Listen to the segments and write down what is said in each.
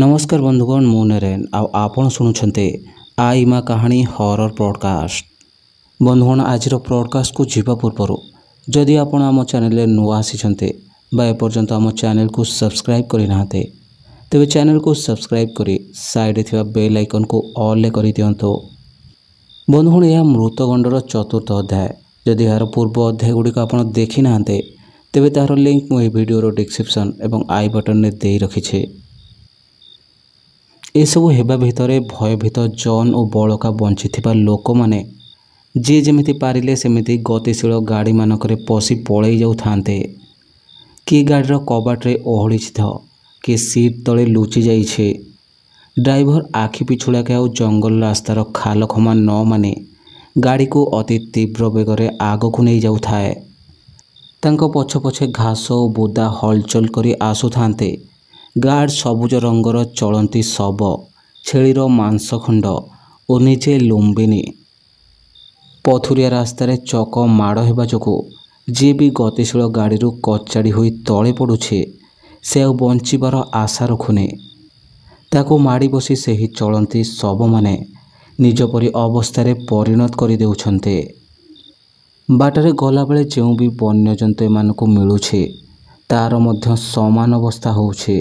ନମସ୍କାର ବନ୍ଧୁଗଣ ମୁଁ ନରେନ୍ ଆଉ ଆପଣ ଶୁଣୁଛନ୍ତି ଆଇ ମା କାହାଣୀ ହରର୍ ପ୍ରଡ଼କାଷ୍ଟ ବନ୍ଧୁଗଣ ଆଜିର ପ୍ରଡ଼କାଷ୍ଟକୁ ଯିବା ପୂର୍ବରୁ ଯଦି ଆପଣ ଆମ ଚ୍ୟାନେଲରେ ନୂଆ ଆସିଛନ୍ତି ବା ଏପର୍ଯ୍ୟନ୍ତ ଆମ ଚ୍ୟାନେଲକୁ ସବସ୍କ୍ରାଇବ୍ କରିନାହାନ୍ତି ତେବେ ଚ୍ୟାନେଲକୁ ସବସ୍କ୍ରାଇବ୍ କରି ସାଇଡ଼୍ରେ ଥିବା ବେଲ୍ ଆଇକନ୍କୁ ଅଲ୍ରେ କରିଦିଅନ୍ତୁ ବନ୍ଧୁଗଣ ଏହା ମୃତଗଣ୍ଡର ଚତୁର୍ଥ ଅଧ୍ୟାୟ ଯଦି ଏହାର ପୂର୍ବ ଅଧ୍ୟାୟଗୁଡ଼ିକ ଆପଣ ଦେଖିନାହାନ୍ତି ତେବେ ତାହାର ଲିଙ୍କ୍ ମୁଁ ଏହି ଭିଡ଼ିଓର ଡିସ୍କ୍ରିପ୍ସନ୍ ଏବଂ ଆଇ ବଟନ୍ରେ ଦେଇ ରଖିଛି ଏସବୁ ହେବା ଭିତରେ ଭୟଭୀତ ଜନ୍ ଓ ବଳକା ବଞ୍ଚିଥିବା ଲୋକମାନେ ଯିଏ ଯେମିତି ପାରିଲେ ସେମିତି ଗତିଶୀଳ ଗାଡ଼ିମାନଙ୍କରେ ପଶି ପଳେଇ ଯାଉଥାନ୍ତେ କିଏ ଗାଡ଼ିର କବାଟରେ ଓହଳିଛି ତ କିଏ ସିଟ୍ ତଳେ ଲୁଚି ଯାଇଛି ଡ୍ରାଇଭର ଆଖି ପିଛୁଳାକେ ଆଉ ଜଙ୍ଗଲ ରାସ୍ତାର ଖାଲ ଖମା ନ ମାନି ଗାଡ଼ିକୁ ଅତି ତୀବ୍ର ବେଗରେ ଆଗକୁ ନେଇ ଯାଉଥାଏ ତାଙ୍କ ପଛେ ପଛେ ଘାସ ଓ ବୁଦା ହଲଚଲ କରି ଆସୁଥାନ୍ତେ ଗାର୍ଡ଼ ସବୁଜ ରଙ୍ଗର ଚଳନ୍ତି ଶବ ଛେଳିର ମାଂସଖଣ୍ଡ ଓ ନିଜେ ଲୁମ୍ବିନୀ ପଥୁରିଆ ରାସ୍ତାରେ ଚକ ମାଡ଼ ହେବା ଯୋଗୁଁ ଯିଏ ବି ଗତିଶୀଳ ଗାଡ଼ିରୁ କଚାଡ଼ି ହୋଇ ତଳେ ପଡ଼ୁଛି ସେ ଆଉ ବଞ୍ଚିବାର ଆଶା ରଖୁନି ତାକୁ ମାଡ଼ି ବସି ସେହି ଚଳନ୍ତି ଶବମାନେ ନିଜ ପରି ଅବସ୍ଥାରେ ପରିଣତ କରିଦେଉଛନ୍ତି ବାଟରେ ଗଲାବେଳେ ଯେଉଁ ବି ବନ୍ୟଜନ୍ତୁ ଏମାନଙ୍କୁ ମିଳୁଛି ତା'ର ମଧ୍ୟ ସମାନ ଅବସ୍ଥା ହେଉଛି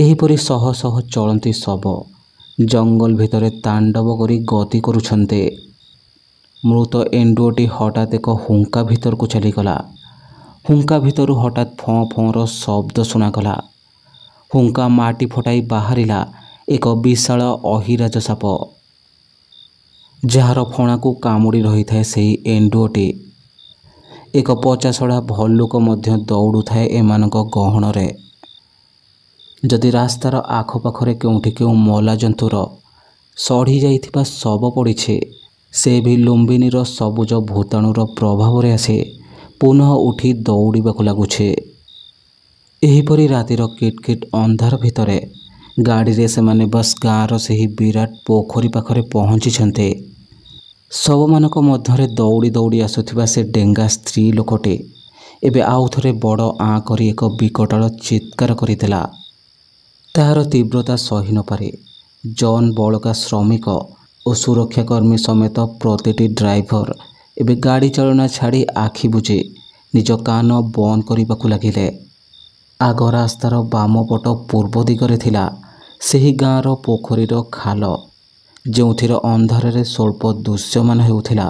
ଏହିପରି ଶହ ଶହ ଚଳନ୍ତି ଶବ ଜଙ୍ଗଲ ଭିତରେ ତାଣ୍ଡବ କରି ଗତି କରୁଛନ୍ତି ମୃତ ଏଣ୍ଡୁଅଟି ହଠାତ୍ ଏକ ହୁଙ୍କା ଭିତରକୁ ଚାଲିଗଲା ହୁଙ୍କା ଭିତରୁ ହଠାତ୍ ଫଁ ଫଁର ଶବ୍ଦ ଶୁଣାଗଲା ହୁଙ୍କା ମାଟି ଫଟାଇ ବାହାରିଲା ଏକ ବିଶାଳ ଅହିରାଜ ସାପ ଯାହାର ଫଣାକୁ କାମୁଡ଼ି ରହିଥାଏ ସେହି ଏଣ୍ଡୁଅଟି ଏକ ପଚାଶଢ଼ା ଭଲୁକ ମଧ୍ୟ ଦୌଡ଼ୁଥାଏ ଏମାନଙ୍କ ଗହଣରେ ଯଦି ରାସ୍ତାର ଆଖପାଖରେ କେଉଁଠି କେଉଁ ମଲା ଜନ୍ତୁର ସଢ଼ି ଯାଇଥିବା ଶବ ପଡ଼ିଛି ସେ ବି ଲୁମ୍ବିନୀର ସବୁଜ ଭୂତାଣୁର ପ୍ରଭାବରେ ଆସି ପୁନଃ ଉଠି ଦୌଡ଼ିବାକୁ ଲାଗୁଛି ଏହିପରି ରାତିର କିଟ୍ କିଟ୍ ଅନ୍ଧାର ଭିତରେ ଗାଡ଼ିରେ ସେମାନେ ବାସ୍ ଗାଁର ସେହି ବିରାଟ ପୋଖରୀ ପାଖରେ ପହଞ୍ଚିଛନ୍ତି ଶବମାନଙ୍କ ମଧ୍ୟରେ ଦୌଡ଼ି ଦୌଡ଼ି ଆସୁଥିବା ସେ ଡେଙ୍ଗା ସ୍ତ୍ରୀ ଲୋକଟି ଏବେ ଆଉ ଥରେ ବଡ଼ ଆଁ କରି ଏକ ବିକଟାଳ ଚିତ୍କାର କରିଥିଲା ତାହାର ତୀବ୍ରତା ସହି ନପାରେ ଜନ୍ ବଳକା ଶ୍ରମିକ ଓ ସୁରକ୍ଷାକର୍ମୀ ସମେତ ପ୍ରତିଟି ଡ୍ରାଇଭର ଏବେ ଗାଡ଼ି ଚାଳନା ଛାଡ଼ି ଆଖି ବୁଜେ ନିଜ କାନ ବନ୍ଦ କରିବାକୁ ଲାଗିଲେ ଆଗ ରାସ୍ତାର ବାମ ପଟ ପୂର୍ବ ଦିଗରେ ଥିଲା ସେହି ଗାଁର ପୋଖରୀର ଖାଲ ଯେଉଁଥିରେ ଅନ୍ଧାରରେ ସ୍ୱଳ୍ପ ଦୃଶ୍ୟମାନ ହେଉଥିଲା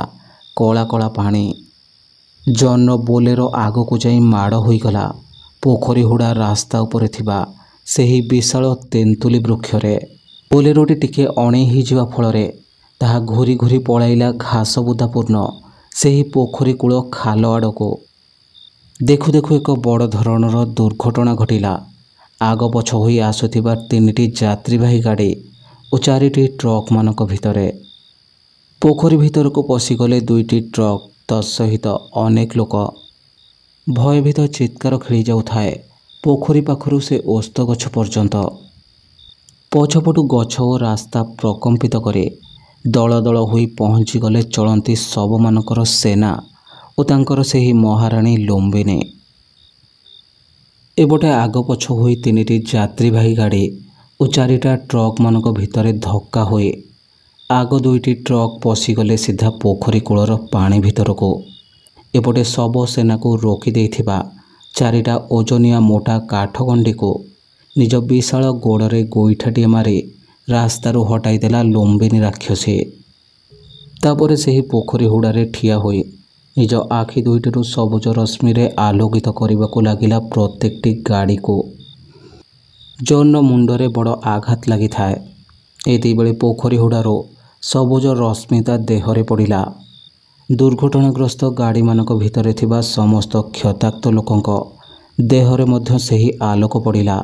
କଳା କଳା ପାଣି ଜନ୍ର ବୋଲେର ଆଗକୁ ଯାଇ ମାଡ଼ ହୋଇଗଲା ପୋଖରୀ ହୁଡ଼ା ରାସ୍ତା ଉପରେ ଥିବା ସେହି ବିଶାଳ ତେନ୍ତୁଲି ବୃକ୍ଷରେ ବୋଲେରୋଟି ଟିକିଏ ଅଣେଇ ହୋଇଯିବା ଫଳରେ ତାହା ଘୁରି ଘୁରି ପଳାଇଲା ଘାସବୁଦାପୂର୍ଣ୍ଣ ସେହି ପୋଖରୀ କୂଳ ଖାଲ ଆଡ଼କୁ ଦେଖୁ ଦେଖୁ ଏକ ବଡ଼ ଧରଣର ଦୁର୍ଘଟଣା ଘଟିଲା ଆଗ ପଛ ହୋଇ ଆସୁଥିବା ତିନିଟି ଯାତ୍ରୀବାହୀ ଗାଡ଼ି ଓ ଚାରିଟି ଟ୍ରକ୍ମାନଙ୍କ ଭିତରେ ପୋଖରୀ ଭିତରକୁ ପଶିଗଲେ ଦୁଇଟି ଟ୍ରକ୍ ତତ୍ସହିତ ଅନେକ ଲୋକ ଭୟଭୀତ ଚିତ୍କାର ଖେଳିଯାଉଥାଏ ପୋଖରୀ ପାଖରୁ ସେ ଓସ୍ତ ଗଛ ପର୍ଯ୍ୟନ୍ତ ପଛପଟୁ ଗଛ ଓ ରାସ୍ତା ପ୍ରକମ୍ପିତ କରେ ଦଳ ଦଳ ହୋଇ ପହଞ୍ଚିଗଲେ ଚଳନ୍ତି ସବୁମାନଙ୍କର ସେନା ଓ ତାଙ୍କର ସେହି ମହାରାଣୀ ଲୋମ୍ବିନୀ ଏପଟେ ଆଗ ପଛ ହୋଇ ତିନିଟି ଯାତ୍ରୀବାହୀ ଗାଡ଼ି ଓ ଚାରିଟା ଟ୍ରକ୍ମାନଙ୍କ ଭିତରେ ଧକ୍କା ହୁଏ ଆଗ ଦୁଇଟି ଟ୍ରକ୍ ପଶିଗଲେ ସିଧା ପୋଖରୀ କୂଳର ପାଣି ଭିତରକୁ ଏପଟେ ସବୁ ସେନାକୁ ରୋକି ଦେଇଥିବା ଚାରିଟା ଓଜନିଆ ମୋଟା କାଠଗଣ୍ଡିକୁ ନିଜ ବିଶାଳ ଗୋଡ଼ରେ ଗୋଇଠାଟିଏ ମାରି ରାସ୍ତାରୁ ହଟାଇଦେଲା ଲୁମ୍ବିନୀ ରାକ୍ଷସୀ ତାପରେ ସେହି ପୋଖରୀ ହୁଡ଼ାରେ ଠିଆ ହୋଇ ନିଜ ଆଖି ଦୁଇଟିରୁ ସବୁଜ ରଶ୍ମିରେ ଆଲୋକିତ କରିବାକୁ ଲାଗିଲା ପ୍ରତ୍ୟେକଟି ଗାଡ଼ିକୁ ଯୌନ ମୁଣ୍ଡରେ ବଡ଼ ଆଘାତ ଲାଗିଥାଏ ଏତେବେଳେ ପୋଖରୀ ହୁଡ଼ାରୁ ସବୁଜ ରଶ୍ମି ତା ଦେହରେ ପଡ଼ିଲା ଦୁର୍ଘଟଣାଗ୍ରସ୍ତ ଗାଡ଼ିମାନଙ୍କ ଭିତରେ ଥିବା ସମସ୍ତ କ୍ଷତାକ୍ତ ଲୋକଙ୍କ ଦେହରେ ମଧ୍ୟ ସେହି ଆଲୋକ ପଡ଼ିଲା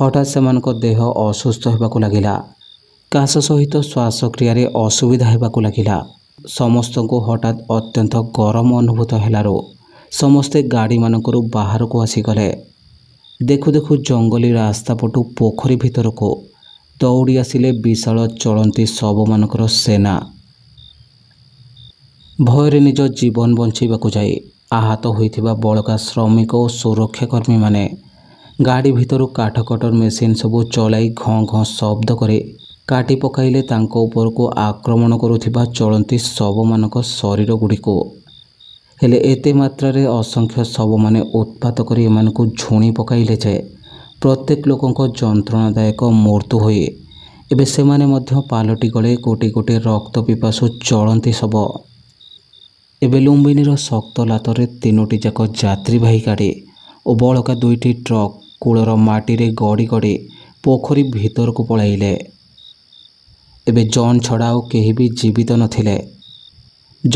ହଠାତ୍ ସେମାନଙ୍କ ଦେହ ଅସୁସ୍ଥ ହେବାକୁ ଲାଗିଲା କାଶ ସହିତ ଶ୍ୱାସକ୍ରିୟାରେ ଅସୁବିଧା ହେବାକୁ ଲାଗିଲା ସମସ୍ତଙ୍କୁ ହଠାତ୍ ଅତ୍ୟନ୍ତ ଗରମ ଅନୁଭୂତ ହେଲାରୁ ସମସ୍ତେ ଗାଡ଼ିମାନଙ୍କରୁ ବାହାରକୁ ଆସିଗଲେ ଦେଖୁ ଦେଖୁ ଜଙ୍ଗଲି ରାସ୍ତା ପଟୁ ପୋଖରୀ ଭିତରକୁ ଦୌଡ଼ି ଆସିଲେ ବିଶାଳ ଚଳନ୍ତି ଶବମାନଙ୍କର ସେନା ଭୟରେ ନିଜ ଜୀବନ ବଞ୍ଚାଇବାକୁ ଯାଇ ଆହତ ହୋଇଥିବା ବଳକା ଶ୍ରମିକ ଓ ସୁରକ୍ଷାକର୍ମୀମାନେ ଗାଡ଼ି ଭିତରୁ କାଠ କଟର ମେସିନ୍ ସବୁ ଚଳାଇ ଘଁ ଘଁ ଶବ୍ଦ କରି କାଟି ପକାଇଲେ ତାଙ୍କ ଉପରକୁ ଆକ୍ରମଣ କରୁଥିବା ଚଳନ୍ତି ଶବମାନଙ୍କ ଶରୀରଗୁଡ଼ିକୁ ହେଲେ ଏତେ ମାତ୍ରାରେ ଅସଂଖ୍ୟ ଶବମାନେ ଉତ୍ପାତ କରି ଏମାନଙ୍କୁ ଝୁଣି ପକାଇଲେ ଯେ ପ୍ରତ୍ୟେକ ଲୋକଙ୍କ ଯନ୍ତ୍ରଣାଦାୟକ ମୃତ୍ୟୁ ହୋଇ ଏବେ ସେମାନେ ମଧ୍ୟ ପାଲଟି ଗଳେ କୋଟି କୋଟି ରକ୍ତ ପିପାସୁ ଚଳନ୍ତି ଶବ ଏବେ ଲୁମ୍ବିନୀର ଶକ୍ତ ଲାତରେ ତିନୋଟି ଯାକ ଯାତ୍ରୀବାହୀ ଗାଡ଼ି ଓ ବଳକା ଦୁଇଟି ଟ୍ରକ୍ କୂଳର ମାଟିରେ ଗଡ଼ି ଗଡ଼ି ପୋଖରୀ ଭିତରକୁ ପଳାଇଲେ ଏବେ ଜନ୍ ଛଡ଼ା ଆଉ କେହି ବି ଜୀବିତ ନଥିଲେ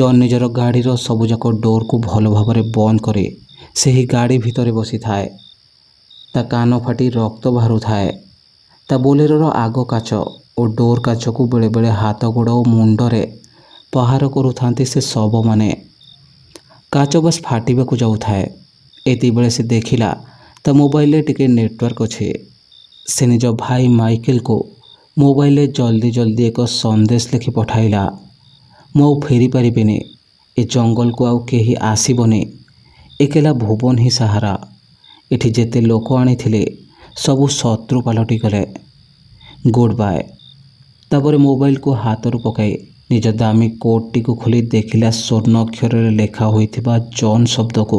ଜନ୍ ନିଜର ଗାଡ଼ିର ସବୁଯାକ ଡୋରକୁ ଭଲ ଭାବରେ ବନ୍ଦ କରି ସେହି ଗାଡ଼ି ଭିତରେ ବସିଥାଏ ତା କାନ ଫାଟି ରକ୍ତ ବାହାରୁଥାଏ ତା ବୋଲେରୋର ଆଗ କାଚ ଓ ଡୋର କାଚକୁ ବେଳେବେଳେ ହାତ ଗୋଡ଼ ଓ ମୁଣ୍ଡରେ ପାହାରକୁ ରୁଥାନ୍ତି ସେ ଶବମାନେ କାଚ ବାସ୍ ଫାଟିବାକୁ ଯାଉଥାଏ ଏତିକିବେଳେ ସେ ଦେଖିଲା ତା ମୋବାଇଲରେ ଟିକେ ନେଟୱାର୍କ ଅଛି ସେ ନିଜ ଭାଇ ମାଇକେଲକୁ ମୋବାଇଲରେ ଜଲ୍ଦି ଜଲ୍ଦି ଏକ ସନ୍ଦେଶ ଲେଖି ପଠାଇଲା ମୁଁ ଆଉ ଫେରିପାରିବିନି ଏ ଜଙ୍ଗଲକୁ ଆଉ କେହି ଆସିବନି ଏକେଲା ଭୁବନ ହିଁ ସାହାରା ଏଠି ଯେତେ ଲୋକ ଆଣିଥିଲେ ସବୁ ଶତ୍ରୁ ପାଲଟିଗଲେ ଗୁଡ଼୍ ବାଏ ତାପରେ ମୋବାଇଲକୁ ହାତରୁ ପକାଇ ନିଜ ଦାମୀ କୋଟଟିକୁ ଖୋଲି ଦେଖିଲା ସ୍ୱର୍ଣ୍ଣ ଅକ୍ଷରରେ ଲେଖା ହୋଇଥିବା ଜନ୍ ଶବ୍ଦକୁ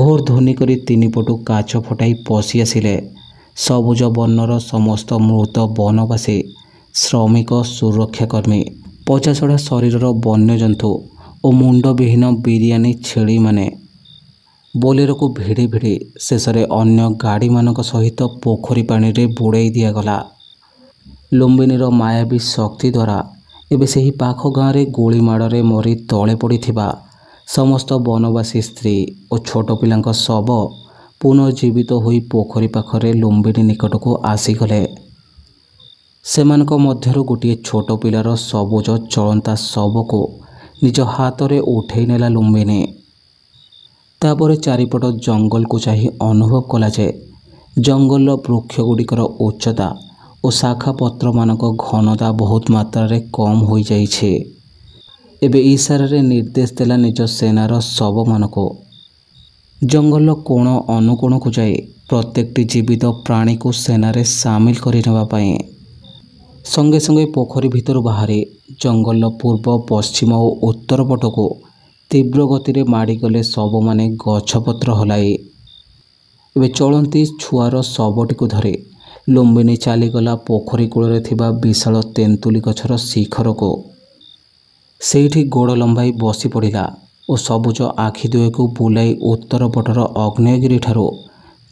ଘୋର ଧ୍ୱନି କରି ତିନିପଟୁ କାଚ ଫଟାଇ ପଶି ଆସିଲେ ସବୁଜ ବର୍ଣ୍ଣର ସମସ୍ତ ମୃତ ବନବାସୀ ଶ୍ରମିକ ସୁରକ୍ଷାକର୍ମୀ ପଚାଶଢ଼ା ଶରୀରର ବନ୍ୟଜନ୍ତୁ ଓ ମୁଣ୍ଡବିହୀନ ବିରିୟାନୀ ଛେଳିମାନେ ବୋଲେରକୁ ଭିଡ଼ି ଭିଡ଼ି ଶେଷରେ ଅନ୍ୟ ଗାଡ଼ିମାନଙ୍କ ସହିତ ପୋଖରୀ ପାଣିରେ ବୁଡ଼େଇ ଦିଆଗଲା ଲୁମ୍ବିନୀର ମାୟାବୀ ଶକ୍ତି ଦ୍ୱାରା ଏବେ ସେହି ପାଖ ଗାଁରେ ଗୁଳିମାଡ଼ରେ ମରି ତଳେ ପଡ଼ିଥିବା ସମସ୍ତ ବନବାସୀ ସ୍ତ୍ରୀ ଓ ଛୋଟ ପିଲାଙ୍କ ଶବ ପୁନର୍ଜୀବିତ ହୋଇ ପୋଖରୀ ପାଖରେ ଲୁମ୍ବିଣୀ ନିକଟକୁ ଆସିଗଲେ ସେମାନଙ୍କ ମଧ୍ୟରୁ ଗୋଟିଏ ଛୋଟ ପିଲାର ସବୁଜ ଚଳନ୍ତା ଶବକୁ ନିଜ ହାତରେ ଉଠେଇ ନେଲା ଲୁମ୍ବିନୀ ତାପରେ ଚାରିପଟ ଜଙ୍ଗଲକୁ ଚାହିଁ ଅନୁଭବ କଲା ଯେ ଜଙ୍ଗଲର ବୃକ୍ଷଗୁଡ଼ିକର ଉଚ୍ଚତା ଓ ଶାଖାପତ୍ରମାନଙ୍କ ଘନତା ବହୁତ ମାତ୍ରାରେ କମ୍ ହୋଇଯାଇଛି ଏବେ ଇସାରାରେ ନିର୍ଦ୍ଦେଶ ଦେଲା ନିଜ ସେନାର ଶବମାନଙ୍କୁ ଜଙ୍ଗଲ କୋଣ ଅନୁକୋଣକୁ ଯାଇ ପ୍ରତ୍ୟେକଟି ଜୀବିତ ପ୍ରାଣୀକୁ ସେନାରେ ସାମିଲ କରିନେବା ପାଇଁ ସଙ୍ଗେ ସଙ୍ଗେ ପୋଖରୀ ଭିତରୁ ବାହାରି ଜଙ୍ଗଲ ପୂର୍ବ ପଶ୍ଚିମ ଓ ଉତ୍ତର ପଟକୁ ତୀବ୍ର ଗତିରେ ମାଡ଼ିଗଲେ ଶବମାନେ ଗଛପତ୍ର ହଲାଇ ଏବେ ଚଳନ୍ତି ଛୁଆର ଶବଟିକୁ ଧରି ଲୁମ୍ବିନୀ ଚାଲିଗଲା ପୋଖରୀ କୂଳରେ ଥିବା ବିଶାଳ ତେନ୍ତୁଲି ଗଛର ଶିଖରକୁ ସେଇଠି ଗୋଡ଼ ଲମ୍ବାଇ ବସି ପଡ଼ିଲା ଓ ସବୁଜ ଆଖି ଦୁଇକୁ ବୁଲାଇ ଉତ୍ତରପଟର ଅଗ୍ନେୟଗିରିଠାରୁ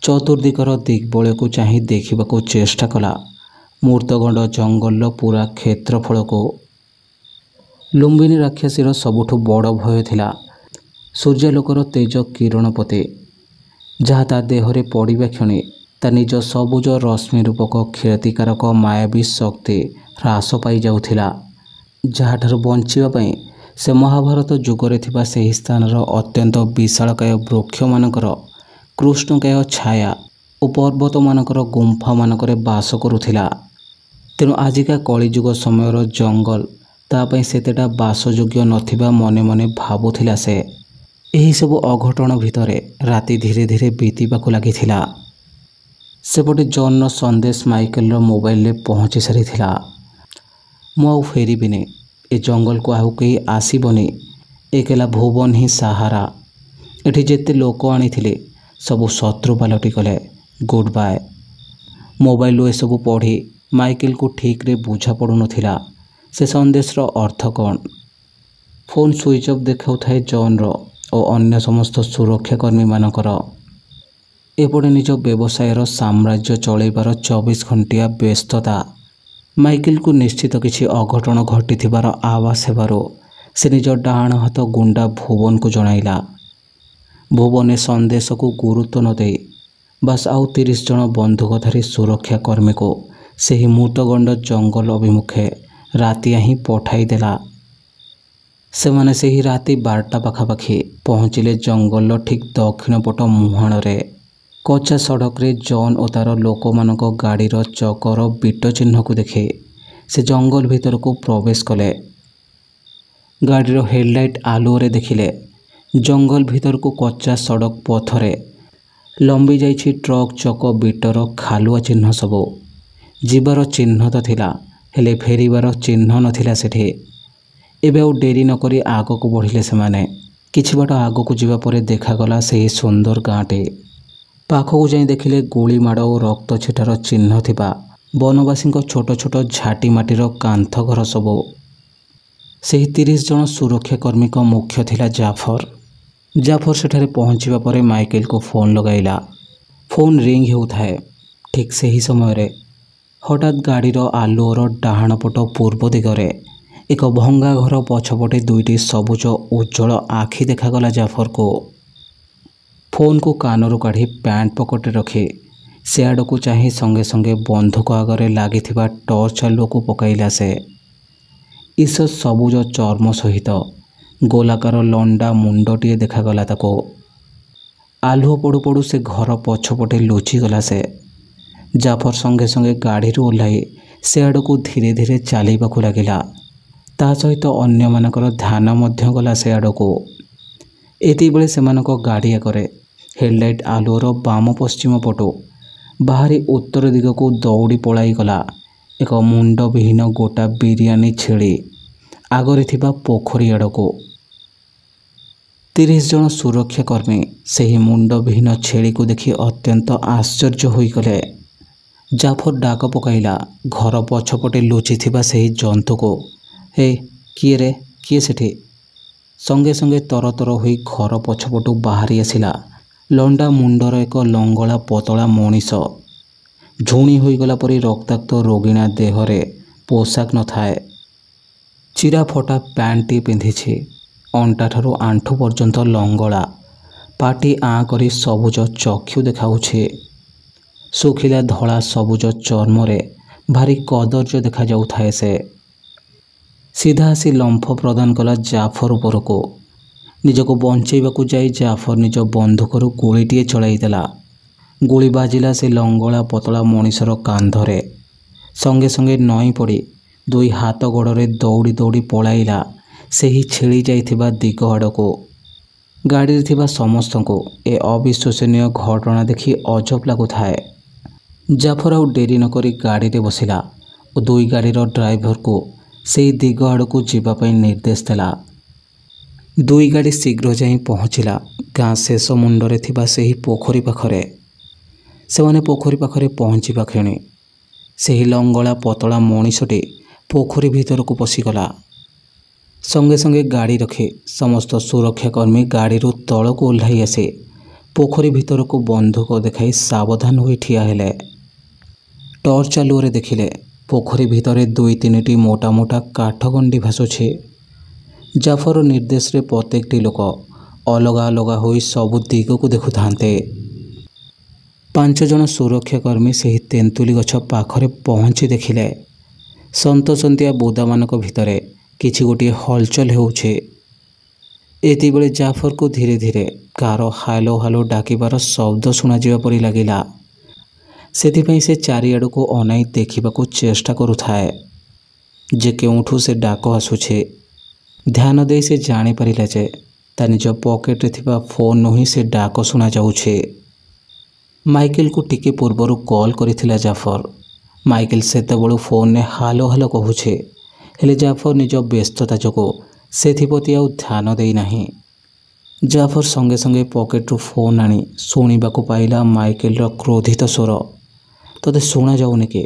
ଚତୁର୍ଦ୍ଦିଗର ଦିଗ୍ବଳକୁ ଚାହିଁ ଦେଖିବାକୁ ଚେଷ୍ଟା କଲା ମୃତଗଣ୍ଡ ଜଙ୍ଗଲର ପୁରା କ୍ଷେତ୍ରଫଳକୁ ଲୁମ୍ବିନୀ ରାକ୍ଷସୀର ସବୁଠୁ ବଡ଼ ଭୟ ଥିଲା ସୂର୍ଯ୍ୟାଲୋକର ତେଜ କିରଣପତି ଯାହା ତା ଦେହରେ ପଡ଼ିବା କ୍ଷଣି ତା ନିଜ ସବୁଜ ରଶ୍ମି ରୂପକ କ୍ଷତିକାରକ ମାୟାବୀ ଶକ୍ତି ହ୍ରାସ ପାଇଯାଉଥିଲା ଯାହାଠାରୁ ବଞ୍ଚିବା ପାଇଁ ସେ ମହାଭାରତ ଯୁଗରେ ଥିବା ସେହି ସ୍ଥାନର ଅତ୍ୟନ୍ତ ବିଶାଳକାୟ ବୃକ୍ଷମାନଙ୍କର କୃଷ୍ଣକାୟ ଛାୟା ଓ ପର୍ବତମାନଙ୍କର ଗୁମ୍ଫାମାନଙ୍କରେ ବାସ କରୁଥିଲା ତେଣୁ ଆଜିକା କଳିଯୁଗ ସମୟର ଜଙ୍ଗଲ ତା ପାଇଁ ସେତେଟା ବାସଯୋଗ୍ୟ ନଥିବା ମନେ ମନେ ଭାବୁଥିଲା ସେ ଏହିସବୁ ଅଘଟଣ ଭିତରେ ରାତି ଧୀରେ ଧୀରେ ବିତିବାକୁ ଲାଗିଥିଲା ସେପଟେ ଜନ୍ର ସନ୍ଦେଶ ମାଇକେଲର ମୋବାଇଲରେ ପହଞ୍ଚି ସାରିଥିଲା ମୁଁ ଆଉ ଫେରିବିନି ଏ ଜଙ୍ଗଲକୁ ଆଉ କେହି ଆସିବନି ଏକେଲା ଭୁବନ ହିଁ ସାହାରା ଏଠି ଯେତେ ଲୋକ ଆଣିଥିଲେ ସବୁ ଶତ୍ରୁ ପାଲଟି କଲେ ଗୁଡ଼ ବାଏ ମୋବାଇଲରୁ ଏସବୁ ପଢ଼ି ମାଇକେଲକୁ ଠିକ୍ରେ ବୁଝାପଡ଼ୁନଥିଲା ସେ ସନ୍ଦେଶର ଅର୍ଥ କ'ଣ ଫୋନ୍ ସୁଇଚ୍ ଅଫ୍ ଦେଖାଉଥାଏ ଜନ୍ର ଓ ଅନ୍ୟ ସମସ୍ତ ସୁରକ୍ଷାକର୍ମୀମାନଙ୍କର ଏପଟେ ନିଜ ବ୍ୟବସାୟର ସାମ୍ରାଜ୍ୟ ଚଳାଇବାର ଚବିଶ ଘଣ୍ଟିଆ ବ୍ୟସ୍ତତା ମାଇକେଲକୁ ନିଶ୍ଚିତ କିଛି ଅଘଟଣ ଘଟିଥିବାର ଆବାସ ହେବାରୁ ସେ ନିଜ ଡାହାଣ ହାତ ଗୁଣ୍ଡା ଭୁବନକୁ ଜଣାଇଲା ଭୁବନେ ସନ୍ଦେଶକୁ ଗୁରୁତ୍ୱ ନ ଦେଇ ବାସ୍ ଆଉ ତିରିଶ ଜଣ ବନ୍ଧୁକଧାରୀ ସୁରକ୍ଷା କର୍ମୀକୁ ସେହି ମୃତଗଣ୍ଡ ଜଙ୍ଗଲ ଅଭିମୁଖେ ରାତିଆ ହିଁ ପଠାଇଦେଲା ସେମାନେ ସେହି ରାତି ବାରଟା ପାଖାପାଖି ପହଞ୍ଚିଲେ ଜଙ୍ଗଲର ଠିକ୍ ଦକ୍ଷିଣ ପଟ ମୁହାଣରେ କଚା ସଡ଼କରେ ଜନ୍ ଓ ତା'ର ଲୋକମାନଙ୍କ ଗାଡ଼ିର ଚକର ବିଟ ଚିହ୍ନକୁ ଦେଖି ସେ ଜଙ୍ଗଲ ଭିତରକୁ ପ୍ରବେଶ କଲେ ଗାଡ଼ିର ହେଡ଼ଲାଇଟ୍ ଆଲୁଅରେ ଦେଖିଲେ ଜଙ୍ଗଲ ଭିତରକୁ କଚା ସଡ଼କ ପଥରେ ଲମ୍ବି ଯାଇଛି ଟ୍ରକ୍ ଚକ ବିଟର ଖାଲୁଆ ଚିହ୍ନ ସବୁ ଯିବାର ଚିହ୍ନ ତ ଥିଲା ହେଲେ ଫେରିବାର ଚିହ୍ନ ନଥିଲା ସେଠି ଏବେ ଆଉ ଡେରି ନକରି ଆଗକୁ ବଢ଼ିଲେ ସେମାନେ କିଛି ବାଟ ଆଗକୁ ଯିବା ପରେ ଦେଖାଗଲା ସେହି ସୁନ୍ଦର ଗାଁଟି ପାଖକୁ ଯାଇ ଦେଖିଲେ ଗୁଳିମାଡ଼ ଓ ରକ୍ତ ଛିଟାର ଚିହ୍ନ ଥିବା ବନବାସୀଙ୍କ ଛୋଟ ଛୋଟ ଝାଟି ମାଟିର କାନ୍ଥ ଘର ସବୁ ସେହି ତିରିଶ ଜଣ ସୁରକ୍ଷାକର୍ମୀଙ୍କ ମୁଖ୍ୟ ଥିଲା ଜାଫର ଜାଫର ସେଠାରେ ପହଞ୍ଚିବା ପରେ ମାଇକେଲକୁ ଫୋନ୍ ଲଗାଇଲା ଫୋନ୍ ରିଙ୍ଗ ହେଉଥାଏ ଠିକ୍ ସେହି ସମୟରେ ହଠାତ୍ ଗାଡ଼ିର ଆଲୁଅର ଡାହାଣ ପଟ ପୂର୍ବ ଦିଗରେ ଏକ ଭଙ୍ଗା ଘର ପଛପଟେ ଦୁଇଟି ସବୁଜ ଉଜ୍ଜଳ ଆଖି ଦେଖାଗଲା ଜାଫରକୁ ଫୋନ୍କୁ କାନରୁ କାଢ଼ି ପ୍ୟାଣ୍ଟ ପକେଟରେ ରଖେ ସେଆଡ଼କୁ ଚାହିଁ ସଙ୍ଗେ ସଙ୍ଗେ ବନ୍ଧୁକ ଆଗରେ ଲାଗିଥିବା ଟର୍ଚ୍ଚ ଆଲୁଅକୁ ପକାଇଲା ସେ ଈଶ ସବୁଜ ଚର୍ମ ସହିତ ଗୋଲାକାର ଲଣ୍ଡା ମୁଣ୍ଡଟିଏ ଦେଖାଗଲା ତାକୁ ଆଲୁଅ ପଡ଼ୁ ପଡ଼ୁ ସେ ଘର ପଛପଟେ ଲୁଚିଗଲା ସେ ଜାଫର ସଙ୍ଗେ ସଙ୍ଗେ ଗାଡ଼ିରୁ ଓହ୍ଲାଇ ସେଆଡ଼କୁ ଧୀରେ ଧୀରେ ଚାଲିବାକୁ ଲାଗିଲା ତା ସହିତ ଅନ୍ୟମାନଙ୍କର ଧ୍ୟାନ ମଧ୍ୟ ଗଲା ସେଆଡ଼କୁ ଏତିକିବେଳେ ସେମାନଙ୍କ ଗାଡ଼ି ଆଗରେ ହେଡ଼ଲାଇଟ୍ ଆଲୁଅର ବାମ ପଶ୍ଚିମ ପଟୁ ବାହାରି ଉତ୍ତର ଦିଗକୁ ଦୌଡ଼ି ପଳାଇଗଲା ଏକ ମୁଣ୍ଡବିହୀନ ଗୋଟା ବିରିୟାନୀ ଛେଳି ଆଗରେ ଥିବା ପୋଖରୀ ଆଡ଼କୁ ତିରିଶ ଜଣ ସୁରକ୍ଷାକର୍ମୀ ସେହି ମୁଣ୍ଡବିହୀନ ଛେଳିକୁ ଦେଖି ଅତ୍ୟନ୍ତ ଆଶ୍ଚର୍ଯ୍ୟ ହୋଇଗଲେ ଜାଫର ଡାକ ପକାଇଲା ଘର ପଛପଟେ ଲୁଚିଥିବା ସେହି ଜନ୍ତୁକୁ ହେ କିଏ ରେ କିଏ ସେଠି ସଙ୍ଗେ ସଙ୍ଗେ ତରତର ହୋଇ ଘର ପଛପଟୁ ବାହାରି ଆସିଲା ଲଣ୍ଡା ମୁଣ୍ଡର ଏକ ଲଙ୍ଗଳା ପତଳା ମଣିଷ ଝୁଣି ହୋଇଗଲା ପରି ରକ୍ତାକ୍ତ ରୋଗିଣା ଦେହରେ ପୋଷାକ ନଥାଏ ଚିରା ଫଟା ପ୍ୟାଣ୍ଟଟି ପିନ୍ଧିଛି ଅଣ୍ଟାଠାରୁ ଆଣ୍ଠୁ ପର୍ଯ୍ୟନ୍ତ ଲଙ୍ଗଳା ପାଟି ଆଁ କରି ସବୁଜ ଚକ୍ଷୁ ଦେଖାଉଛି ଶୁଖିଲା ଧଳା ସବୁଜ ଚର୍ମରେ ଭାରି କଦର୍ଯ୍ୟ ଦେଖାଯାଉଥାଏ ସେ ସିଧା ଆସି ଲମ୍ଫ ପ୍ରଦାନ କଲା ଜାଫର ଉପରକୁ ନିଜକୁ ବଞ୍ଚାଇବାକୁ ଯାଇ ଜାଫର ନିଜ ବନ୍ଧୁକରୁ ଗୁଳିଟିଏ ଚଳାଇଦେଲା ଗୁଳି ବାଜିଲା ସେ ଲଙ୍ଗଳା ପତଳା ମଣିଷର କାନ୍ଧରେ ସଙ୍ଗେ ସଙ୍ଗେ ନଇଁ ପଡ଼ି ଦୁଇ ହାତ ଗୋଡ଼ରେ ଦୌଡ଼ି ଦୌଡ଼ି ପଳାଇଲା ସେହି ଛିଡ଼ି ଯାଇଥିବା ଦିଗ ଆଡ଼କୁ ଗାଡ଼ିରେ ଥିବା ସମସ୍ତଙ୍କୁ ଏ ଅବିଶ୍ୱସନୀୟ ଘଟଣା ଦେଖି ଅଜବ ଲାଗୁଥାଏ ଜାଫର ଆଉ ଡେରି ନକରି ଗାଡ଼ିରେ ବସିଲା ଓ ଦୁଇ ଗାଡ଼ିର ଡ୍ରାଇଭରକୁ ସେହି ଦିଗ ଆଡ଼କୁ ଯିବା ପାଇଁ ନିର୍ଦ୍ଦେଶ ଦେଲା ଦୁଇ ଗାଡ଼ି ଶୀଘ୍ର ଯାଇ ପହଞ୍ଚିଲା ଗାଁ ଶେଷ ମୁଣ୍ଡରେ ଥିବା ସେହି ପୋଖରୀ ପାଖରେ ସେମାନେ ପୋଖରୀ ପାଖରେ ପହଞ୍ଚିବା କ୍ଷଣି ସେହି ଲଙ୍ଗଳା ପତଳା ମଣିଷଟି ପୋଖରୀ ଭିତରକୁ ପଶିଗଲା ସଙ୍ଗେ ସଙ୍ଗେ ଗାଡ଼ି ରଖି ସମସ୍ତ ସୁରକ୍ଷାକର୍ମୀ ଗାଡ଼ିରୁ ତଳକୁ ଓହ୍ଲାଇ ଆସି ପୋଖରୀ ଭିତରକୁ ବନ୍ଧୁକ ଦେଖାଇ ସାବଧାନ ହୋଇ ଠିଆ ହେଲେ ଟର୍ଚ୍ଚ ଆଲୁଅରେ ଦେଖିଲେ ପୋଖରୀ ଭିତରେ ଦୁଇ ତିନିଟି ମୋଟା ମୋଟା କାଠଗଣ୍ଡି ଭାସୁଛି ଜାଫର ନିର୍ଦ୍ଦେଶରେ ପ୍ରତ୍ୟେକଟି ଲୋକ ଅଲଗା ଅଲଗା ହୋଇ ସବୁ ଦିଗକୁ ଦେଖୁଥାନ୍ତେ ପାଞ୍ଚ ଜଣ ସୁରକ୍ଷାକର୍ମୀ ସେହି ତେନ୍ତୁଲି ଗଛ ପାଖରେ ପହଞ୍ଚି ଦେଖିଲେ ସନ୍ତସନ୍ତିଆ ବୁଦାମାନଙ୍କ ଭିତରେ କିଛି ଗୋଟିଏ ହଲଚଲ ହେଉଛି ଏତେବେଳେ ଜାଫରକୁ ଧୀରେ ଧୀରେ କାହାର ହାଲୋ ହାଲୋ ଡାକିବାର ଶବ୍ଦ ଶୁଣାଯିବା ପରି ଲାଗିଲା ସେଥିପାଇଁ ସେ ଚାରିଆଡ଼କୁ ଅନାଇ ଦେଖିବାକୁ ଚେଷ୍ଟା କରୁଥାଏ ଯେ କେଉଁଠୁ ସେ ଡାକ ଆସୁଛି ଧ୍ୟାନ ଦେଇ ସେ ଜାଣିପାରିଲା ଯେ ତା ନିଜ ପକେଟରେ ଥିବା ଫୋନ୍ରୁ ହିଁ ସେ ଡାକ ଶୁଣାଯାଉଛି ମାଇକେଲକୁ ଟିକେ ପୂର୍ବରୁ କଲ୍ କରିଥିଲା ଜାଫର ମାଇକେଲ ସେତେବେଳୁ ଫୋନ୍ରେ ହାଲୋ ହାଲୋ କହୁଛି ହେଲେ ଜାଫର ନିଜ ବ୍ୟସ୍ତତା ଯୋଗୁଁ ସେଥିପ୍ରତି ଆଉ ଧ୍ୟାନ ଦେଇନାହିଁ ଜାଫର ସଙ୍ଗେ ସଙ୍ଗେ ପକେଟରୁ ଫୋନ୍ ଆଣି ଶୁଣିବାକୁ ପାଇଲା ମାଇକେଲର କ୍ରୋଧିତ ସ୍ୱର ତୋତେ ଶୁଣାଯାଉନି କି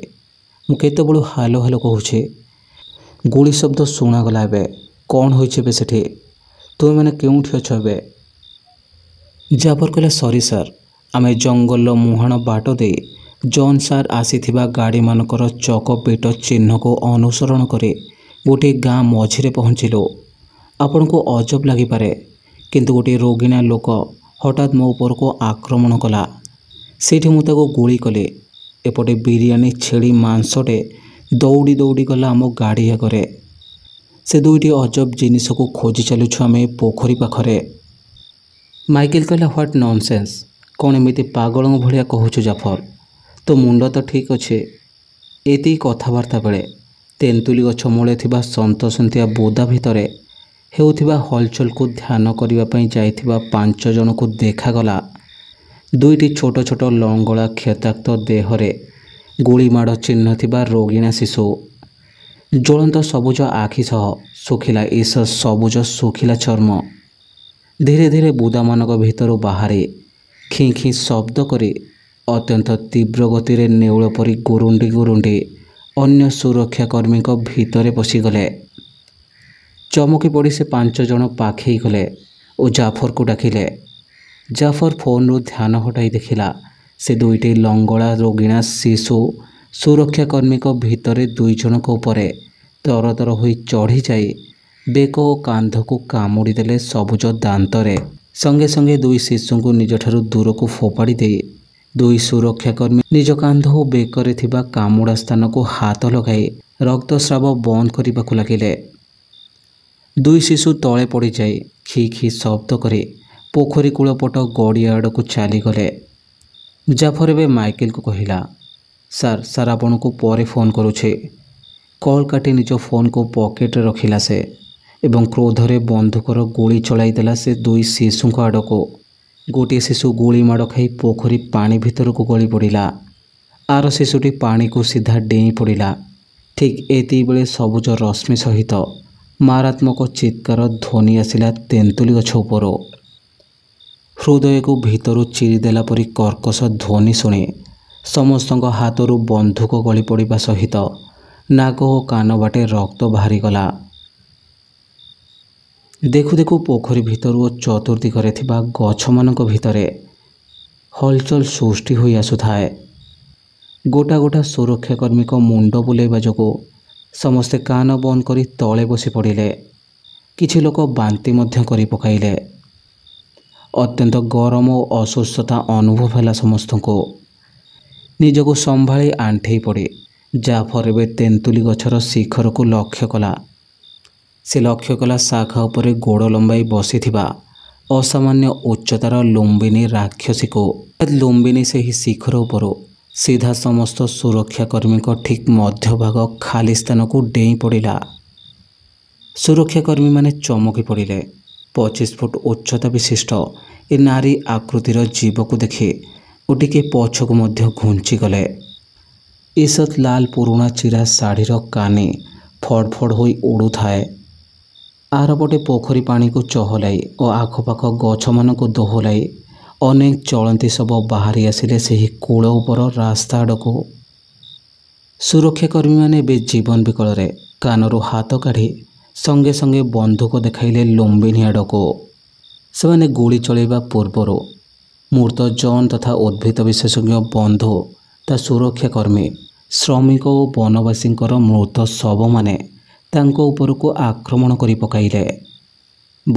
ମୁଁ କେତେବେଳୁ ହାଲୋ ହାଲୋ କହୁଛି ଗୁଳି ଶବ୍ଦ ଶୁଣାଗଲା ଏବେ କ'ଣ ହୋଇଛି ଏବେ ସେଠି ତୁମେମାନେ କେଉଁଠି ଅଛ ଏବେ ଜାବର କହିଲା ସରି ସାର୍ ଆମେ ଜଙ୍ଗଲର ମୁହାଣ ବାଟ ଦେଇ ଜନ୍ ସାର୍ ଆସିଥିବା ଗାଡ଼ିମାନଙ୍କର ଚକ ପେଟ ଚିହ୍ନକୁ ଅନୁସରଣ କରି ଗୋଟିଏ ଗାଁ ମଝିରେ ପହଞ୍ଚିଲୁ ଆପଣଙ୍କୁ ଅଜବ ଲାଗିପାରେ କିନ୍ତୁ ଗୋଟିଏ ରୋଗିଣା ଲୋକ ହଠାତ୍ ମୋ ଉପରକୁ ଆକ୍ରମଣ କଲା ସେଇଠି ମୁଁ ତାକୁ ଗୁଳି କଲି ଏପଟେ ବିରିୟାନୀ ଛେଳି ମାଂସଟେ ଦୌଡ଼ି ଦୌଡ଼ି ଗଲା ଆମ ଗାଡ଼ି ଆଗରେ ସେ ଦୁଇଟି ଅଜବ ଜିନିଷକୁ ଖୋଜି ଚାଲୁଛୁ ଆମେ ପୋଖରୀ ପାଖରେ ମାଇକେଲ କହିଲା ହ୍ୱାଟ୍ ନନ୍ସେନ୍ସ କ'ଣ ଏମିତି ପାଗଳଙ୍କ ଭଳିଆ କହୁଛୁ ଜାଫର ତୋ ମୁଣ୍ଡ ତ ଠିକ୍ ଅଛି ଏତିକି କଥାବାର୍ତ୍ତା ବେଳେ ତେନ୍ତୁଲି ଗଛ ମୂଳେ ଥିବା ସନ୍ତସନ୍ତିଆ ବୋଦା ଭିତରେ ହେଉଥିବା ହଲଚଲକୁ ଧ୍ୟାନ କରିବା ପାଇଁ ଯାଇଥିବା ପାଞ୍ଚ ଜଣଙ୍କୁ ଦେଖାଗଲା ଦୁଇଟି ଛୋଟ ଛୋଟ ଲଙ୍ଗଳା କ୍ଷତାକ୍ତ ଦେହରେ ଗୁଳିମାଡ଼ ଚିହ୍ନ ଥିବା ରୋଗିଣା ଶିଶୁ ଜ୍ୱଳନ୍ତ ସବୁଜ ଆଖି ସହ ଶୁଖିଲା ଇଶ ସବୁଜ ଶୁଖିଲା ଚର୍ମ ଧୀରେ ଧୀରେ ବୁଦାମାନଙ୍କ ଭିତରୁ ବାହାରେ ଖିଁ ଖିଁ ଶବ୍ଦ କରି ଅତ୍ୟନ୍ତ ତୀବ୍ର ଗତିରେ ନେଉଳ ପରି ଗୁରୁଣ୍ଡି ଗୁରୁଣ୍ଡି ଅନ୍ୟ ସୁରକ୍ଷାକର୍ମୀଙ୍କ ଭିତରେ ପଶିଗଲେ ଚମକି ପଡ଼ି ସେ ପାଞ୍ଚ ଜଣ ପାଖେଇ ଗଲେ ଓ ଜାଫରକୁ ଡାକିଲେ ଜାଫର ଫୋନରୁ ଧ୍ୟାନ ହଟାଇ ଦେଖିଲା ସେ ଦୁଇଟି ଲଙ୍ଗଳା ରୋଗିଣା ଶିଶୁ ସୁରକ୍ଷାକର୍ମୀଙ୍କ ଭିତରେ ଦୁଇ ଜଣଙ୍କ ଉପରେ ଦରଦର ହୋଇ ଚଢ଼ିଯାଇ ବେକ ଓ କାନ୍ଧକୁ କାମୁଡ଼ିଦେଲେ ସବୁଜ ଦାନ୍ତରେ ସଙ୍ଗେ ସଙ୍ଗେ ଦୁଇ ଶିଶୁଙ୍କୁ ନିଜଠାରୁ ଦୂରକୁ ଫୋପାଡ଼ି ଦେଇ ଦୁଇ ସୁରକ୍ଷାକର୍ମୀ ନିଜ କାନ୍ଧ ଓ ବେକରେ ଥିବା କାମୁଡ଼ା ସ୍ଥାନକୁ ହାତ ଲଗାଇ ରକ୍ତସ୍ରାବ ବନ୍ଦ କରିବାକୁ ଲାଗିଲେ ଦୁଇ ଶିଶୁ ତଳେ ପଡ଼ିଯାଇ ଖି ଖି ଶବ୍ଦ କରି ପୋଖରୀ କୂଳପଟ ଗଡ଼ିଆ ଆଡ଼କୁ ଚାଲିଗଲେ ମୁଜାଫର ଏବେ ମାଇକେଲକୁ କହିଲା ସାର୍ ସାର୍ ଆପଣଙ୍କୁ ପରେ ଫୋନ୍ କରୁଛି କଲ୍ କାଟି ନିଜ ଫୋନ୍କୁ ପକେଟରେ ରଖିଲା ସେ ଏବଂ କ୍ରୋଧରେ ବନ୍ଧୁକର ଗୁଳି ଚଳାଇଦେଲା ସେ ଦୁଇ ଶିଶୁଙ୍କ ଆଡ଼କୁ ଗୋଟିଏ ଶିଶୁ ଗୁଳି ମାଡ଼ ଖାଇ ପୋଖରୀ ପାଣି ଭିତରକୁ ଗଳି ପଡ଼ିଲା ଆର ଶିଶୁଟି ପାଣିକୁ ସିଧା ଡେଇଁ ପଡ଼ିଲା ଠିକ୍ ଏତିକିବେଳେ ସବୁଜ ରଶ୍ମି ସହିତ ମାରାତ୍ମକ ଚିତ୍କାର ଧ୍ୱନି ଆସିଲା ତେନ୍ତୁଲି ଗଛ ଉପରୁ ହୃଦୟକୁ ଭିତରୁ ଚିରିଦେଲା ପରି କର୍କଶ ଧ୍ୱନି ଶୁଣେ ସମସ୍ତଙ୍କ ହାତରୁ ବନ୍ଧୁକ ଗଳି ପଡ଼ିବା ସହିତ ନାକ ଓ କାନ ବାଟେ ରକ୍ତ ବାହାରିଗଲା ଦେଖୁ ଦେଖୁ ପୋଖରୀ ଭିତରୁ ଓ ଚତୁର୍ଦ୍ଦିଗରେ ଥିବା ଗଛମାନଙ୍କ ଭିତରେ ହଲଚଲ ସୃଷ୍ଟି ହୋଇ ଆସୁଥାଏ ଗୋଟା ଗୋଟା ସୁରକ୍ଷାକର୍ମୀଙ୍କ ମୁଣ୍ଡ ବୁଲାଇବା ଯୋଗୁଁ ସମସ୍ତେ କାନ ବନ୍ଦ କରି ତଳେ ବସି ପଡ଼ିଲେ କିଛି ଲୋକ ବାନ୍ତି ମଧ୍ୟ କରିପକାଇଲେ ଅତ୍ୟନ୍ତ ଗରମ ଓ ଅସୁସ୍ଥତା ଅନୁଭବ ହେଲା ସମସ୍ତଙ୍କୁ ନିଜକୁ ସମ୍ଭାଳି ଆଣ୍ଠେଇ ପଡ଼େ ଜାଫର ଏବେ ତେନ୍ତୁଲି ଗଛର ଶିଖରକୁ ଲକ୍ଷ୍ୟ କଲା ସେ ଲକ୍ଷ୍ୟ କଲା ଶାଖା ଉପରେ ଗୋଡ଼ ଲମ୍ବାଇ ବସିଥିବା ଅସାମାନ୍ୟ ଉଚ୍ଚତାର ଲୁମ୍ବିନୀ ରାକ୍ଷସୀକୁ ଲୁମ୍ବିନୀ ସେହି ଶିଖର ଉପରୁ ସିଧା ସମସ୍ତ ସୁରକ୍ଷାକର୍ମୀଙ୍କ ଠିକ୍ ମଧ୍ୟଭାଗ ଖାଲି ସ୍ଥାନକୁ ଡେଇଁ ପଡ଼ିଲା ସୁରକ୍ଷାକର୍ମୀମାନେ ଚମକି ପଡ଼ିଲେ ପଚିଶ ଫୁଟ ଉଚ୍ଚତା ବିଶିଷ୍ଟ ଏ ନାରୀ ଆକୃତିର ଜୀବକୁ ଦେଖି ଓ ଟିକେ ପଛକୁ ମଧ୍ୟ ଘୁଞ୍ଚିଗଲେ ଇସତ୍ ଲାଲ ପୁରୁଣା ଚିରା ଶାଢ଼ୀର କାନି ଫଡ଼ ଫଡ଼ ହୋଇ ଉଡ଼ୁଥାଏ ଆରପଟେ ପୋଖରୀ ପାଣିକୁ ଚହଲାଇ ଓ ଆଖପାଖ ଗଛମାନଙ୍କୁ ଦୋହଲାଇ ଅନେକ ଚଳନ୍ତି ସବୁ ବାହାରି ଆସିଲେ ସେହି କୂଳ ଉପର ରାସ୍ତା ଆଡ଼କୁ ସୁରକ୍ଷାକର୍ମୀମାନେ ଏବେ ଜୀବନ ବିକଳରେ କାନରୁ ହାତ କାଢ଼ି ସଙ୍ଗେ ସଙ୍ଗେ ବନ୍ଧୁକ ଦେଖାଇଲେ ଲୁମ୍ବିନୀ ଆଡ଼କୁ ସେମାନେ ଗୁଳି ଚଳାଇବା ପୂର୍ବରୁ ମୃତଜନ ତଥା ଉଦ୍ଭିଦ ବିଶେଷଜ୍ଞ ବନ୍ଧୁ ତା ସୁରକ୍ଷା କର୍ମୀ ଶ୍ରମିକ ଓ ବନବାସୀଙ୍କର ମୃତ ଶବମାନେ ତାଙ୍କ ଉପରକୁ ଆକ୍ରମଣ କରି ପକାଇଲେ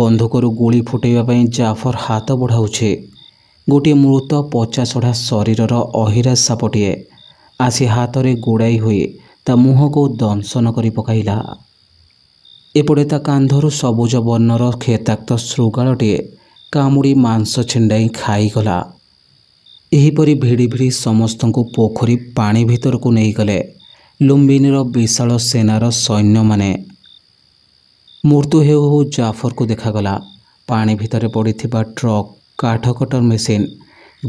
ବନ୍ଧୁକରୁ ଗୁଳି ଫୁଟେଇବା ପାଇଁ ଜାଫର ହାତ ବଢ଼ାଉଛି ଗୋଟିଏ ମୃତ ପଚାଶଢ଼ା ଶରୀରର ଅହିରା ସାପଟିଏ ଆସି ହାତରେ ଗୋଡ଼ାଇ ହୋଇ ତା ମୁହଁକୁ ଦଂଶନ କରି ପକାଇଲା ଏପଟେ ତା କାନ୍ଧରୁ ସବୁଜ ବର୍ଣ୍ଣର କ୍ଷେତାକ୍ତ ଶୃଗାଳଟିଏ କାମୁଡ଼ି ମାଂସ ଛିଣ୍ଡାଇ ଖାଇଗଲା ଏହିପରି ଭିଡ଼ି ଭିଡ଼ି ସମସ୍ତଙ୍କୁ ପୋଖରୀ ପାଣି ଭିତରକୁ ନେଇଗଲେ ଲୁମ୍ବିନୀର ବିଶାଳ ସେନାର ସୈନ୍ୟମାନେ ମୃତ୍ୟୁ ହେଉ ହେଉ ଜାଫରକୁ ଦେଖାଗଲା ପାଣି ଭିତରେ ପଡ଼ିଥିବା ଟ୍ରକ୍ କାଠ କଟର ମେସିନ୍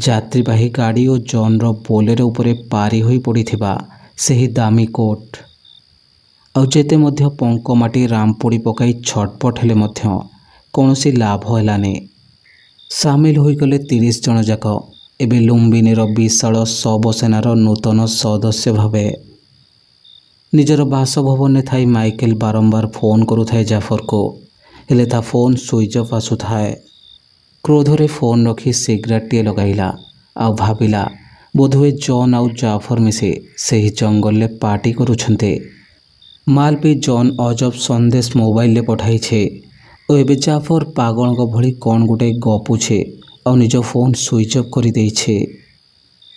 ଯାତ୍ରୀବାହୀ ଗାଡ଼ି ଓ ଜନ୍ର ବୋଲେରୋ ଉପରେ ପାରି ହୋଇ ପଡ଼ିଥିବା ସେହି ଦାମୀ କୋଟ୍ ଆଉ ଯେତେ ମଧ୍ୟ ପଙ୍କ ମାଟି ରାମ୍ପୋଡ଼ି ପକାଇ ଛଟପଟ ହେଲେ ମଧ୍ୟ କୌଣସି ଲାଭ ହେଲାନି ସାମିଲ ହୋଇଗଲେ ତିରିଶ ଜଣ ଯାକ ଏବେ ଲୁମ୍ବିନିର ବିଶାଳ ଶବସେନାର ନୂତନ ସଦସ୍ୟ ଭାବେ ନିଜର ବାସଭବନରେ ଥାଇ ମାଇକେଲ ବାରମ୍ବାର ଫୋନ୍ କରୁଥାଏ ଜାଫରକୁ ହେଲେ ତା ଫୋନ୍ ସୁଇଚ୍ ଅଫ୍ ଆସୁଥାଏ କ୍ରୋଧରେ ଫୋନ୍ ରଖି ସିଗାରେଟ୍ଟିଏ ଲଗାଇଲା ଆଉ ଭାବିଲା ବୋଧହୁଏ ଜନ୍ ଆଉ ଜାଫର ମିଶି ସେହି ଜଙ୍ଗଲରେ ପାର୍ଟି କରୁଛନ୍ତି ମାଲ୍ ବି ଜନ୍ ଅଜବ ସନ୍ଦେଶ ମୋବାଇଲରେ ପଠାଇଛି ଓ ଏବେ ଜାଫର ପାଗଳଙ୍କ ଭଳି କ'ଣ ଗୋଟେ ଗପୁଛେ ଆଉ ନିଜ ଫୋନ୍ ସୁଇଚ୍ ଅଫ୍ କରିଦେଇଛେ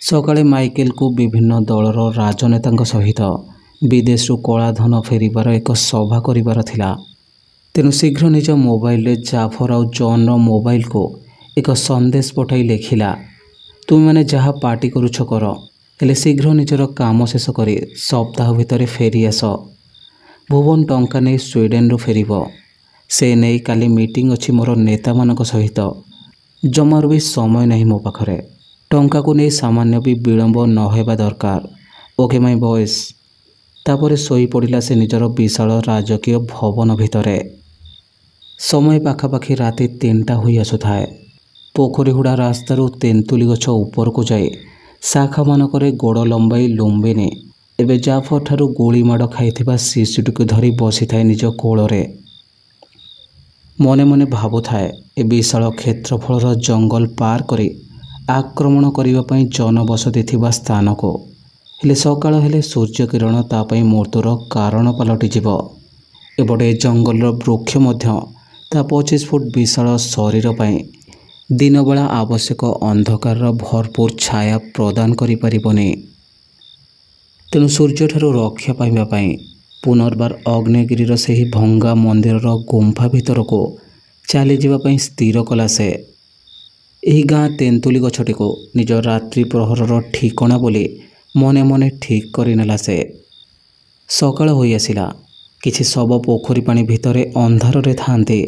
ସକାଳେ ମାଇକେଲକୁ ବିଭିନ୍ନ ଦଳର ରାଜନେତାଙ୍କ ସହିତ ବିଦେଶରୁ କଳାଧନ ଫେରିବାର ଏକ ସଭା କରିବାର ଥିଲା ତେଣୁ ଶୀଘ୍ର ନିଜ ମୋବାଇଲରେ ଜାଫର ଆଉ ଜନ୍ର ମୋବାଇଲକୁ ଏକ ସନ୍ଦେଶ ପଠାଇ ଲେଖିଲା ତୁମେମାନେ ଯାହା ପାର୍ଟି କରୁଛ କର ହେଲେ ଶୀଘ୍ର ନିଜର କାମ ଶେଷ କରି ସପ୍ତାହ ଭିତରେ ଫେରିଆସ ଭୁବନ ଟଙ୍କା ନେଇ ସ୍ୱିଡ଼େନରୁ ଫେରିବ ସେ ନେଇ କାଲି ମିଟିଂ ଅଛି ମୋର ନେତାମାନଙ୍କ ସହିତ ଜମାରୁ ବି ସମୟ ନାହିଁ ମୋ ପାଖରେ ଟଙ୍କାକୁ ନେଇ ସାମାନ୍ୟ ବି ବିଳମ୍ବ ନ ହେବା ଦରକାର ଓକେ ମାଇ ବଏସ୍ ତାପରେ ଶୋଇପଡ଼ିଲା ସେ ନିଜର ବିଶାଳ ରାଜକୀୟ ଭବନ ଭିତରେ ସମୟ ପାଖାପାଖି ରାତି ତିନିଟା ହୋଇଆସୁଥାଏ ପୋଖରୀହୁଡ଼ା ରାସ୍ତାରୁ ତେନ୍ତୁଲି ଗଛ ଉପରକୁ ଯାଇ ଶାଖାମାନଙ୍କରେ ଗୋଡ଼ ଲମ୍ବାଇ ଲୁମ୍ବିନି ଏବେ ଜାଫରଠାରୁ ଗୁଳିମାଡ଼ ଖାଇଥିବା ଶିଶୁଟିକୁ ଧରି ବସିଥାଏ ନିଜ କୋଳରେ ମନେ ମନେ ଭାବୁଥାଏ ଏ ବିଶାଳ କ୍ଷେତ୍ରଫଳର ଜଙ୍ଗଲ ପାର କରି ଆକ୍ରମଣ କରିବା ପାଇଁ ଜନବସତି ଥିବା ସ୍ଥାନକୁ ହେଲେ ସକାଳ ହେଲେ ସୂର୍ଯ୍ୟକିରଣ ତା ପାଇଁ ମୃତ୍ୟୁର କାରଣ ପାଲଟିଯିବ ଏପଟେ ଜଙ୍ଗଲର ବୃକ୍ଷ ମଧ୍ୟ ତା ପଚିଶ ଫୁଟ ବିଶାଳ ଶରୀର ପାଇଁ ଦିନବେଳା ଆବଶ୍ୟକ ଅନ୍ଧକାରର ଭରପୁର ଛାୟା ପ୍ରଦାନ କରିପାରିବନି ତେଣୁ ସୂର୍ଯ୍ୟଠାରୁ ରକ୍ଷା ପାଇବା ପାଇଁ ପୁନର୍ବାର ଅଗ୍ନିଗିରିର ସେହି ଭଙ୍ଗା ମନ୍ଦିରର ଗୁମ୍ଫା ଭିତରକୁ ଚାଲିଯିବା ପାଇଁ ସ୍ଥିର କଲା ସେ ଏହି ଗାଁ ତେନ୍ତୁଲି ଗଛଟିକୁ ନିଜ ରାତ୍ରି ପ୍ରହରର ଠିକଣା ବୋଲି ମନେ ମନେ ଠିକ୍ କରିନେଲା ସେ ସକାଳ ହୋଇଆସିଲା କିଛି ଶବ ପୋଖରୀ ପାଣି ଭିତରେ ଅନ୍ଧାରରେ ଥାଆନ୍ତି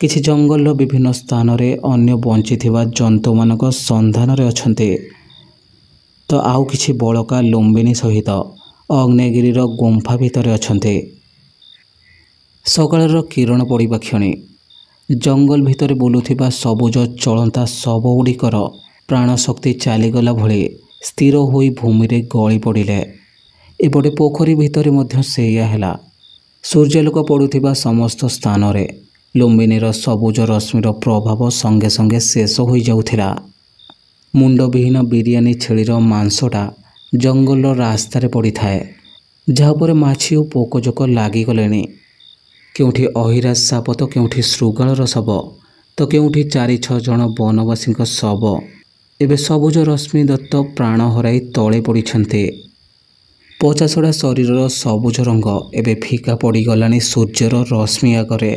କିଛି ଜଙ୍ଗଲର ବିଭିନ୍ନ ସ୍ଥାନରେ ଅନ୍ୟ ବଞ୍ଚିଥିବା ଜନ୍ତୁମାନଙ୍କ ସନ୍ଧାନରେ ଅଛନ୍ତି ତ ଆଉ କିଛି ବଳକା ଲୁମ୍ବିନୀ ସହିତ ଅଗ୍ନେଗିରିର ଗୁମ୍ଫା ଭିତରେ ଅଛନ୍ତି ସକାଳର କିରଣ ପଡ଼ିବା କ୍ଷଣି ଜଙ୍ଗଲ ଭିତରେ ବୁଲୁଥିବା ସବୁଜ ଚଳନ୍ତା ଶବଗୁଡ଼ିକର ପ୍ରାଣଶକ୍ତି ଚାଲିଗଲା ଭଳି ସ୍ଥିର ହୋଇ ଭୂମିରେ ଗଳି ପଡ଼ିଲେ ଏପଟେ ପୋଖରୀ ଭିତରେ ମଧ୍ୟ ସେଇଆ ହେଲା ସୂର୍ଯ୍ୟଲୋକ ପଡ଼ୁଥିବା ସମସ୍ତ ସ୍ଥାନରେ ଲୁମ୍ବିନୀର ସବୁଜ ରଶ୍ମିର ପ୍ରଭାବ ସଙ୍ଗେ ସଙ୍ଗେ ଶେଷ ହୋଇଯାଉଥିଲା ମୁଣ୍ଡବିହୀନ ବିରିୟାନୀ ଛେଳିର ମାଂସଟା ଜଙ୍ଗଲ ରାସ୍ତାରେ ପଡ଼ିଥାଏ ଯାହା ଉପରେ ମାଛି ଓ ପୋକଜୋକ ଲାଗିଗଲେଣି କେଉଁଠି ଅହିରା ସାପ ତ କେଉଁଠି ଶୃଗାଳର ଶବ ତ କେଉଁଠି ଚାରି ଛଅ ଜଣ ବନବାସୀଙ୍କ ଶବ ଏବେ ସବୁଜ ରଶ୍ମି ଦତ୍ତ ପ୍ରାଣ ହରାଇ ତଳେ ପଡ଼ିଛନ୍ତି ପଚାଶଢ଼ା ଶରୀରର ସବୁଜ ରଙ୍ଗ ଏବେ ଫିକା ପଡ଼ିଗଲାଣି ସୂର୍ଯ୍ୟର ରଶ୍ମି ଆଗରେ